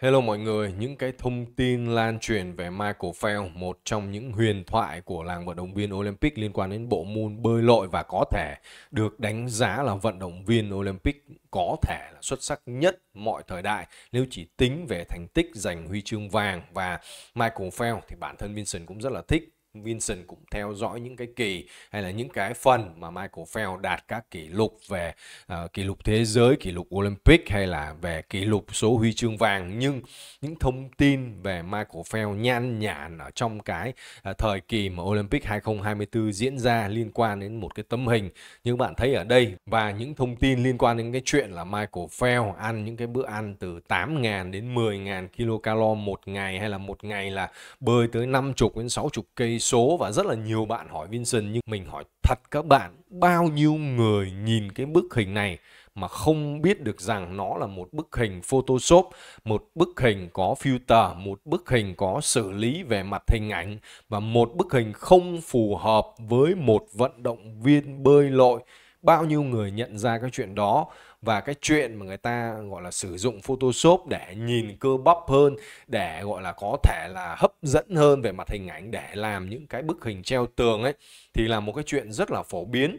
Hello mọi người, những cái thông tin lan truyền về Michael Phelps, một trong những huyền thoại của làng vận động viên Olympic liên quan đến bộ môn bơi lội và có thể được đánh giá là vận động viên Olympic có thể là xuất sắc nhất mọi thời đại nếu chỉ tính về thành tích giành huy chương vàng và Michael Phelps thì bản thân Vincent cũng rất là thích Vincent cũng theo dõi những cái kỳ hay là những cái phần mà Michael Phelps đạt các kỷ lục về uh, kỷ lục thế giới, kỷ lục Olympic hay là về kỷ lục số huy chương vàng nhưng những thông tin về Michael Phelps nhan nhản ở trong cái uh, thời kỳ mà Olympic 2024 diễn ra liên quan đến một cái tấm hình như bạn thấy ở đây và những thông tin liên quan đến cái chuyện là Michael Phelps ăn những cái bữa ăn từ 8.000 đến 10.000 kilocalo một ngày hay là một ngày là bơi tới 50 đến 60 cây số và rất là nhiều bạn hỏi Vincent nhưng mình hỏi thật các bạn bao nhiêu người nhìn cái bức hình này mà không biết được rằng nó là một bức hình Photoshop, một bức hình có filter, một bức hình có xử lý về mặt hình ảnh và một bức hình không phù hợp với một vận động viên bơi lội. Bao nhiêu người nhận ra cái chuyện đó và cái chuyện mà người ta gọi là sử dụng Photoshop để nhìn cơ bắp hơn để gọi là có thể là hấp dẫn hơn về mặt hình ảnh để làm những cái bức hình treo tường ấy thì là một cái chuyện rất là phổ biến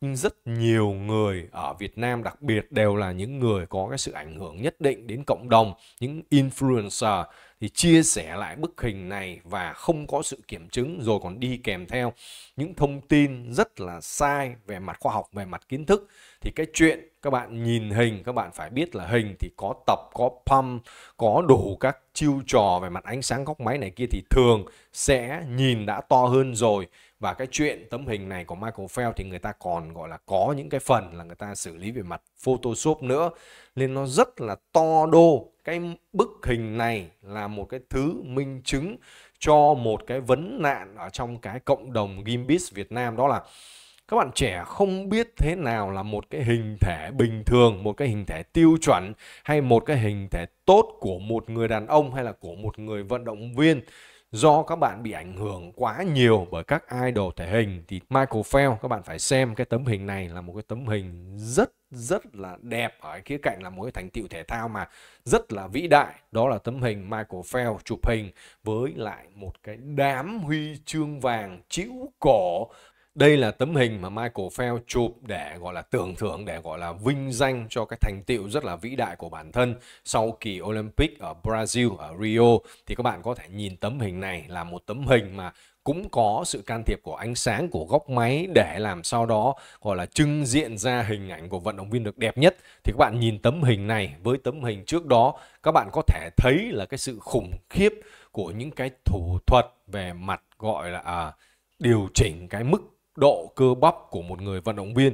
nhưng rất nhiều người ở Việt Nam đặc biệt đều là những người có cái sự ảnh hưởng nhất định đến cộng đồng, những influencer thì chia sẻ lại bức hình này và không có sự kiểm chứng rồi còn đi kèm theo những thông tin rất là sai về mặt khoa học về mặt kiến thức thì cái chuyện các bạn nhìn hình các bạn phải biết là hình thì có tập có pump có đủ các chiêu trò về mặt ánh sáng góc máy này kia thì thường sẽ nhìn đã to hơn rồi và cái chuyện tấm hình này của Michael Phelps thì người ta còn gọi là có những cái phần là người ta xử lý về mặt Photoshop nữa nên nó rất là to đô cái bức hình này là một cái thứ minh chứng cho một cái vấn nạn ở trong cái cộng đồng Gimbis Việt Nam đó là các bạn trẻ không biết thế nào là một cái hình thể bình thường, một cái hình thể tiêu chuẩn hay một cái hình thể tốt của một người đàn ông hay là của một người vận động viên do các bạn bị ảnh hưởng quá nhiều bởi các idol thể hình thì Michael Phelps các bạn phải xem cái tấm hình này là một cái tấm hình rất rất là đẹp ở khía cạnh là một cái thành tựu thể thao mà rất là vĩ đại đó là tấm hình Michael Phelps chụp hình với lại một cái đám huy chương vàng chĩu cổ đây là tấm hình mà Michael Phelps chụp để gọi là tưởng thưởng để gọi là vinh danh cho cái thành tựu rất là vĩ đại của bản thân sau kỳ Olympic ở Brazil ở Rio thì các bạn có thể nhìn tấm hình này là một tấm hình mà cũng có sự can thiệp của ánh sáng của góc máy để làm sau đó gọi là trưng diện ra hình ảnh của vận động viên được đẹp nhất thì các bạn nhìn tấm hình này với tấm hình trước đó các bạn có thể thấy là cái sự khủng khiếp của những cái thủ thuật về mặt gọi là à, điều chỉnh cái mức độ cơ bắp của một người vận động viên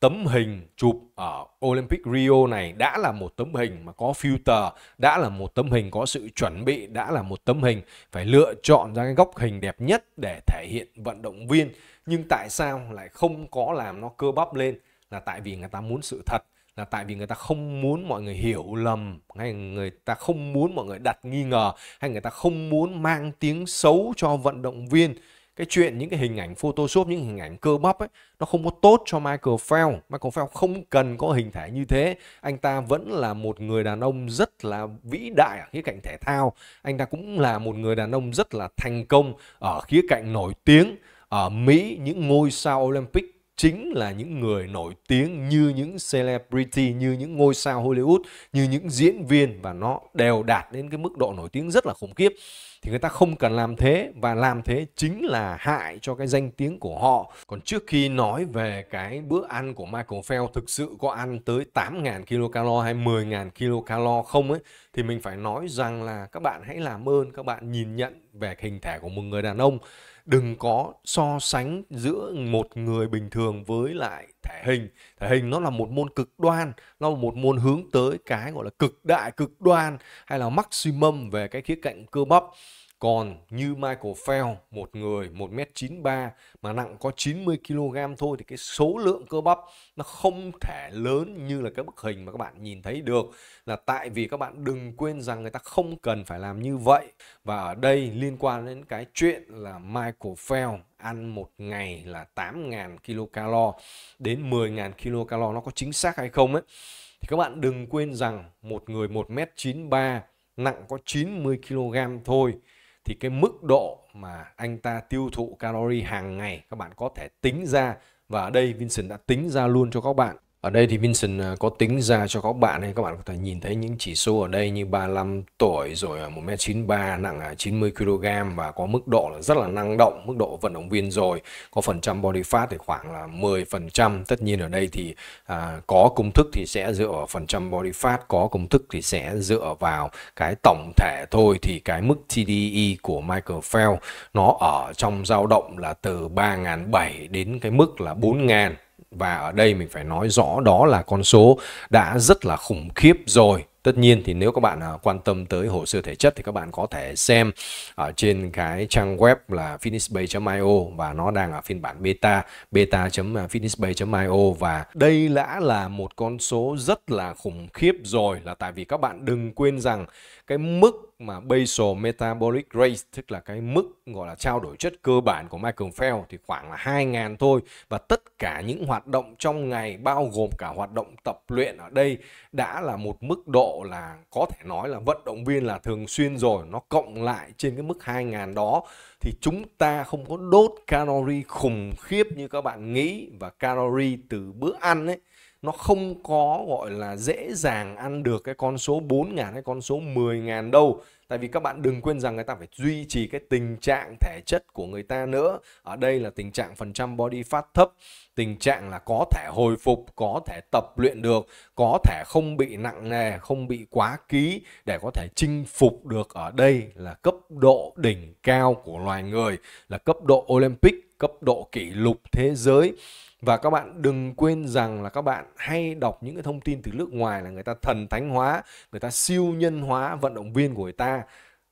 tấm hình chụp ở Olympic Rio này đã là một tấm hình mà có filter, đã là một tấm hình có sự chuẩn bị, đã là một tấm hình phải lựa chọn ra cái góc hình đẹp nhất để thể hiện vận động viên. Nhưng tại sao lại không có làm nó cơ bắp lên? Là tại vì người ta muốn sự thật, là tại vì người ta không muốn mọi người hiểu lầm hay người ta không muốn mọi người đặt nghi ngờ hay người ta không muốn mang tiếng xấu cho vận động viên cái chuyện những cái hình ảnh Photoshop những hình ảnh cơ bắp ấy nó không có tốt cho Michael Phelps Michael Phelps không cần có hình thể như thế anh ta vẫn là một người đàn ông rất là vĩ đại ở khía cạnh thể thao anh ta cũng là một người đàn ông rất là thành công ở khía cạnh nổi tiếng ở Mỹ những ngôi sao Olympic chính là những người nổi tiếng như những celebrity, như những ngôi sao Hollywood, như những diễn viên và nó đều đạt đến cái mức độ nổi tiếng rất là khủng khiếp. Thì người ta không cần làm thế và làm thế chính là hại cho cái danh tiếng của họ. Còn trước khi nói về cái bữa ăn của Michael Phelps thực sự có ăn tới 8.000 kilocalo hay 10.000 kilocalo không ấy thì mình phải nói rằng là các bạn hãy làm ơn các bạn nhìn nhận về hình thể của một người đàn ông đừng có so sánh giữa một người bình thường với lại thể hình thể hình nó là một môn cực đoan nó là một môn hướng tới cái gọi là cực đại cực đoan hay là maximum về cái khía cạnh cơ bắp còn như Michael Phelps, một người 1m93 mà nặng có 90kg thôi thì cái số lượng cơ bắp nó không thể lớn như là cái bức hình mà các bạn nhìn thấy được. Là tại vì các bạn đừng quên rằng người ta không cần phải làm như vậy. Và ở đây liên quan đến cái chuyện là Michael Phelps ăn một ngày là 8.000 kilocalo đến 10.000 kilocalo nó có chính xác hay không ấy. Thì các bạn đừng quên rằng một người 1m93 nặng có 90kg thôi thì cái mức độ mà anh ta tiêu thụ calorie hàng ngày các bạn có thể tính ra và ở đây Vincent đã tính ra luôn cho các bạn ở đây thì Vincent à, có tính ra cho các bạn này, các bạn có thể nhìn thấy những chỉ số ở đây như 35 tuổi rồi 1m93 à, nặng 90 à, kg và có mức độ là rất là năng động, mức độ vận động viên rồi, có phần trăm body fat thì khoảng là 10%. Tất nhiên ở đây thì à, có công thức thì sẽ dựa vào phần trăm body fat, có công thức thì sẽ dựa vào cái tổng thể thôi thì cái mức TDE của Michael Phelps nó ở trong dao động là từ 3.700 đến cái mức là 4.000 và ở đây mình phải nói rõ đó là con số đã rất là khủng khiếp rồi tất nhiên thì nếu các bạn à, quan tâm tới hồ sơ thể chất thì các bạn có thể xem ở trên cái trang web là finishbay.io và nó đang ở phiên bản beta beta.finishbay.io và đây đã là một con số rất là khủng khiếp rồi là tại vì các bạn đừng quên rằng cái mức mà basal metabolic rate tức là cái mức gọi là trao đổi chất cơ bản của Michael Phelps thì khoảng là 2.000 thôi và tất cả những hoạt động trong ngày bao gồm cả hoạt động tập luyện ở đây đã là một mức độ là có thể nói là vận động viên là thường xuyên rồi nó cộng lại trên cái mức 2.000 đó thì chúng ta không có đốt calorie khủng khiếp như các bạn nghĩ và calorie từ bữa ăn ấy nó không có gọi là dễ dàng ăn được cái con số 4.000 hay con số 10.000 đâu. Tại vì các bạn đừng quên rằng người ta phải duy trì cái tình trạng thể chất của người ta nữa. Ở đây là tình trạng phần trăm body fat thấp, tình trạng là có thể hồi phục, có thể tập luyện được, có thể không bị nặng nề, không bị quá ký để có thể chinh phục được ở đây là cấp độ đỉnh cao của loài người, là cấp độ Olympic, cấp độ kỷ lục thế giới và các bạn đừng quên rằng là các bạn hay đọc những cái thông tin từ nước ngoài là người ta thần thánh hóa người ta siêu nhân hóa vận động viên của người ta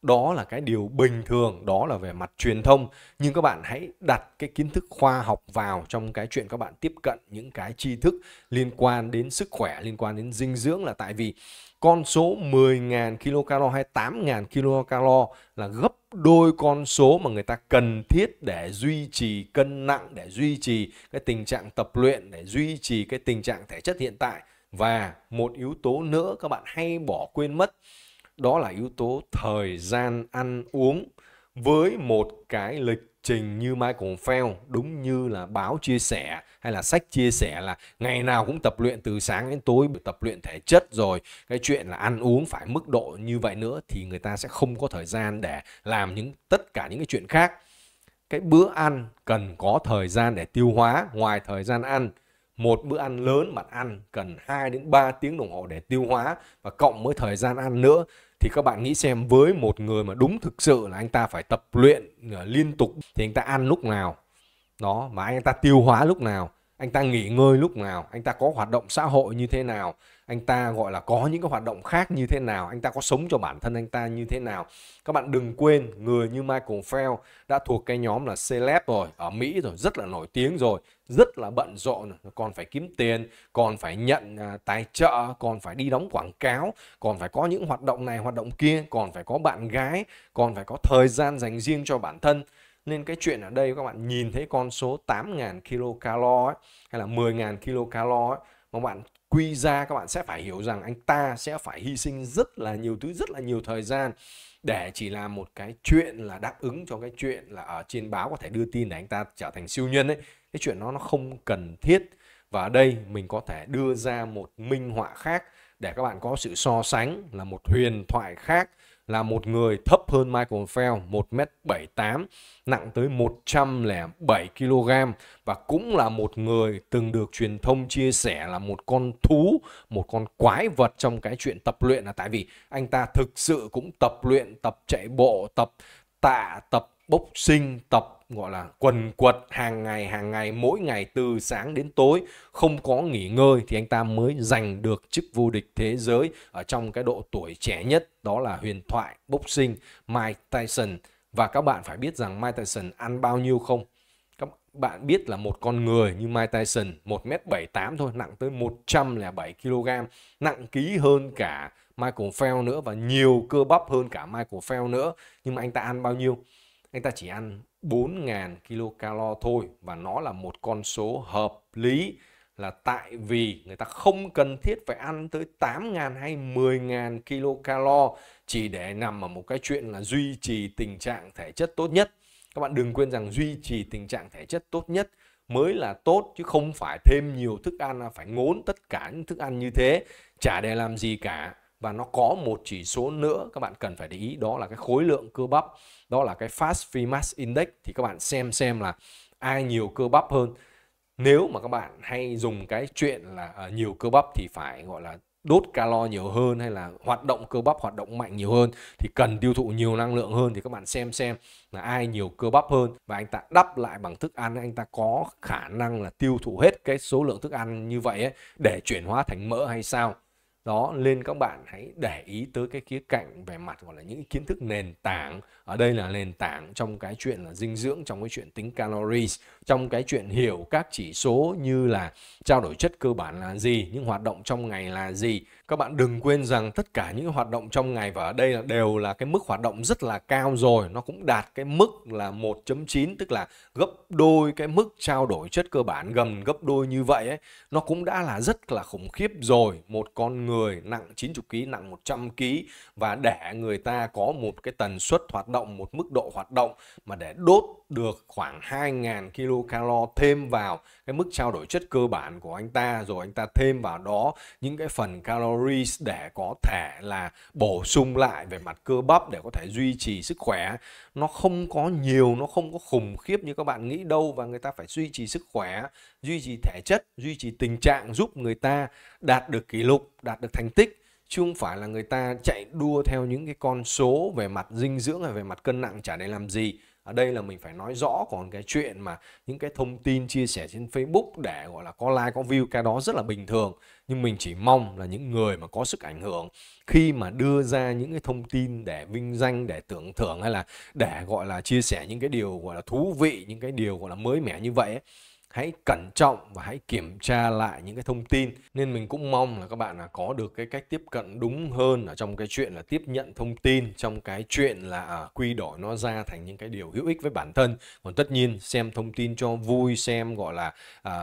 đó là cái điều bình thường đó là về mặt truyền thông nhưng các bạn hãy đặt cái kiến thức khoa học vào trong cái chuyện các bạn tiếp cận những cái tri thức liên quan đến sức khỏe liên quan đến dinh dưỡng là tại vì con số 10.000 kilocalo hay 8.000 kilocalo là gấp đôi con số mà người ta cần thiết để duy trì cân nặng, để duy trì cái tình trạng tập luyện, để duy trì cái tình trạng thể chất hiện tại. Và một yếu tố nữa các bạn hay bỏ quên mất đó là yếu tố thời gian ăn uống với một cái lịch trình như Michael Phelps đúng như là báo chia sẻ hay là sách chia sẻ là ngày nào cũng tập luyện từ sáng đến tối tập luyện thể chất rồi cái chuyện là ăn uống phải mức độ như vậy nữa thì người ta sẽ không có thời gian để làm những tất cả những cái chuyện khác cái bữa ăn cần có thời gian để tiêu hóa ngoài thời gian ăn một bữa ăn lớn mà ăn cần 2 đến 3 tiếng đồng hồ để tiêu hóa và cộng với thời gian ăn nữa thì các bạn nghĩ xem với một người mà đúng thực sự là anh ta phải tập luyện à, liên tục thì anh ta ăn lúc nào đó mà anh ta tiêu hóa lúc nào anh ta nghỉ ngơi lúc nào anh ta có hoạt động xã hội như thế nào anh ta gọi là có những cái hoạt động khác như thế nào anh ta có sống cho bản thân anh ta như thế nào các bạn đừng quên người như Michael Phelps đã thuộc cái nhóm là celeb rồi ở Mỹ rồi rất là nổi tiếng rồi rất là bận rộn còn phải kiếm tiền còn phải nhận à, tài trợ còn phải đi đóng quảng cáo còn phải có những hoạt động này hoạt động kia còn phải có bạn gái còn phải có thời gian dành riêng cho bản thân nên cái chuyện ở đây các bạn nhìn thấy con số 8.000 kilocalo ấy, hay là 10.000 kilocalo ấy, mà bạn quy ra các bạn sẽ phải hiểu rằng anh ta sẽ phải hy sinh rất là nhiều thứ rất là nhiều thời gian để chỉ làm một cái chuyện là đáp ứng cho cái chuyện là ở trên báo có thể đưa tin để anh ta trở thành siêu nhân ấy cái chuyện nó nó không cần thiết và ở đây mình có thể đưa ra một minh họa khác để các bạn có sự so sánh là một huyền thoại khác là một người thấp hơn Michael Phelps 1m78, nặng tới 107 kg và cũng là một người từng được truyền thông chia sẻ là một con thú, một con quái vật trong cái chuyện tập luyện là tại vì anh ta thực sự cũng tập luyện, tập chạy bộ, tập tạ, tập bốc sinh tập gọi là quần quật hàng ngày hàng ngày mỗi ngày từ sáng đến tối không có nghỉ ngơi thì anh ta mới giành được chức vô địch thế giới ở trong cái độ tuổi trẻ nhất đó là huyền thoại bốc sinh Mike Tyson và các bạn phải biết rằng Mike Tyson ăn bao nhiêu không các bạn biết là một con người như Mike Tyson 1m78 thôi nặng tới 107 kg nặng ký hơn cả Michael Phelps nữa và nhiều cơ bắp hơn cả Michael Phelps nữa nhưng mà anh ta ăn bao nhiêu anh ta chỉ ăn 4.000 kilocalo thôi và nó là một con số hợp lý là tại vì người ta không cần thiết phải ăn tới 8.000 hay 10.000 kilocalo chỉ để nằm ở một cái chuyện là duy trì tình trạng thể chất tốt nhất. Các bạn đừng quên rằng duy trì tình trạng thể chất tốt nhất mới là tốt chứ không phải thêm nhiều thức ăn là phải ngốn tất cả những thức ăn như thế chả để làm gì cả và nó có một chỉ số nữa các bạn cần phải để ý đó là cái khối lượng cơ bắp đó là cái Fast Free Mass Index thì các bạn xem xem là ai nhiều cơ bắp hơn nếu mà các bạn hay dùng cái chuyện là à, nhiều cơ bắp thì phải gọi là đốt calo nhiều hơn hay là hoạt động cơ bắp hoạt động mạnh nhiều hơn thì cần tiêu thụ nhiều năng lượng hơn thì các bạn xem xem là ai nhiều cơ bắp hơn và anh ta đắp lại bằng thức ăn anh ta có khả năng là tiêu thụ hết cái số lượng thức ăn như vậy ấy, để chuyển hóa thành mỡ hay sao đó nên các bạn hãy để ý tới cái khía cạnh về mặt gọi là những kiến thức nền tảng ở đây là nền tảng trong cái chuyện là dinh dưỡng trong cái chuyện tính calories trong cái chuyện hiểu các chỉ số như là trao đổi chất cơ bản là gì những hoạt động trong ngày là gì các bạn đừng quên rằng tất cả những hoạt động trong ngày và ở đây là đều là cái mức hoạt động rất là cao rồi nó cũng đạt cái mức là 1.9 tức là gấp đôi cái mức trao đổi chất cơ bản gần gấp đôi như vậy ấy nó cũng đã là rất là khủng khiếp rồi một con người nặng 90 kg nặng 100 kg và để người ta có một cái tần suất hoạt động một mức độ hoạt động mà để đốt được khoảng 2.000 kilocalo thêm vào cái mức trao đổi chất cơ bản của anh ta rồi anh ta thêm vào đó những cái phần calo calories để có thể là bổ sung lại về mặt cơ bắp để có thể duy trì sức khỏe nó không có nhiều nó không có khủng khiếp như các bạn nghĩ đâu và người ta phải duy trì sức khỏe duy trì thể chất duy trì tình trạng giúp người ta đạt được kỷ lục đạt được thành tích chứ không phải là người ta chạy đua theo những cái con số về mặt dinh dưỡng hay về mặt cân nặng chả để làm gì ở đây là mình phải nói rõ còn cái chuyện mà những cái thông tin chia sẻ trên Facebook để gọi là có like có view cái đó rất là bình thường nhưng mình chỉ mong là những người mà có sức ảnh hưởng khi mà đưa ra những cái thông tin để vinh danh để tưởng thưởng hay là để gọi là chia sẻ những cái điều gọi là thú vị những cái điều gọi là mới mẻ như vậy ấy, hãy cẩn trọng và hãy kiểm tra lại những cái thông tin nên mình cũng mong là các bạn là có được cái cách tiếp cận đúng hơn ở trong cái chuyện là tiếp nhận thông tin trong cái chuyện là à, quy đổi nó ra thành những cái điều hữu ích với bản thân còn tất nhiên xem thông tin cho vui xem gọi là à,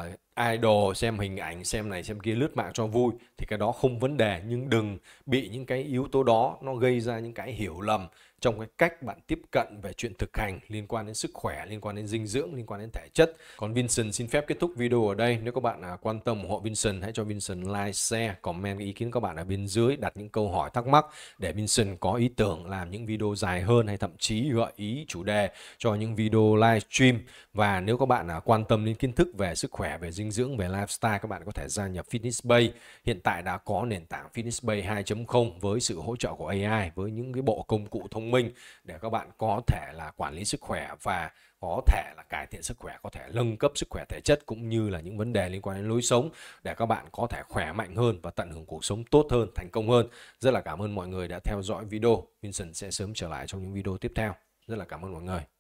idol xem hình ảnh xem này xem kia lướt mạng cho vui thì cái đó không vấn đề nhưng đừng bị những cái yếu tố đó nó gây ra những cái hiểu lầm trong cái cách bạn tiếp cận về chuyện thực hành liên quan đến sức khỏe, liên quan đến dinh dưỡng, liên quan đến thể chất. Còn Vincent xin phép kết thúc video ở đây. Nếu các bạn à, quan tâm ủng hộ Vincent, hãy cho Vincent like, share, comment ý kiến các bạn ở bên dưới, đặt những câu hỏi thắc mắc để Vincent có ý tưởng làm những video dài hơn hay thậm chí gợi ý chủ đề cho những video live stream. Và nếu các bạn à, quan tâm đến kiến thức về sức khỏe, về dinh dinh dưỡng, về lifestyle các bạn có thể gia nhập Fitness Bay. Hiện tại đã có nền tảng Fitness Bay 2.0 với sự hỗ trợ của AI với những cái bộ công cụ thông minh để các bạn có thể là quản lý sức khỏe và có thể là cải thiện sức khỏe, có thể nâng cấp sức khỏe thể chất cũng như là những vấn đề liên quan đến lối sống để các bạn có thể khỏe mạnh hơn và tận hưởng cuộc sống tốt hơn, thành công hơn. Rất là cảm ơn mọi người đã theo dõi video. Vincent sẽ sớm trở lại trong những video tiếp theo. Rất là cảm ơn mọi người.